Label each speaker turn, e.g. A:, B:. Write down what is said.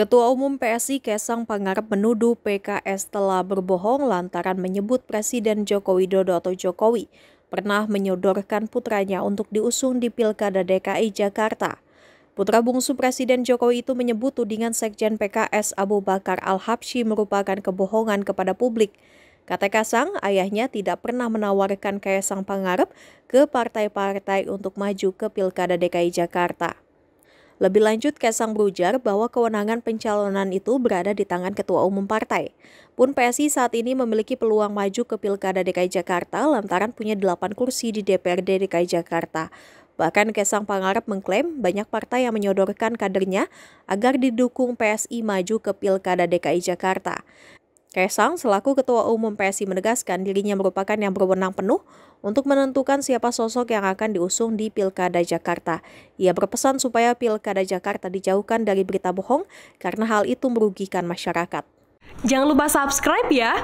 A: Ketua Umum PSI Kesang Pangarep menuduh PKS telah berbohong lantaran menyebut Presiden Joko Widodo atau Jokowi pernah menyodorkan putranya untuk diusung di Pilkada DKI Jakarta. Putra bungsu Presiden Jokowi itu menyebut tudingan Sekjen PKS Abu Bakar Al-Habsyi merupakan kebohongan kepada publik. Kata Kasang, ayahnya tidak pernah menawarkan Kaisang Pangarep ke partai-partai untuk maju ke Pilkada DKI Jakarta. Lebih lanjut, Kesang berujar bahwa kewenangan pencalonan itu berada di tangan Ketua Umum Partai. Pun PSI saat ini memiliki peluang maju ke Pilkada DKI Jakarta lantaran punya 8 kursi di DPRD DKI Jakarta. Bahkan Kesang Pangarep mengklaim banyak partai yang menyodorkan kadernya agar didukung PSI maju ke Pilkada DKI Jakarta. Kaisang selaku Ketua Umum PSI menegaskan dirinya merupakan yang berwenang penuh untuk menentukan siapa sosok yang akan diusung di Pilkada Jakarta. Ia berpesan supaya Pilkada Jakarta dijauhkan dari berita bohong karena hal itu merugikan masyarakat. Jangan lupa subscribe ya!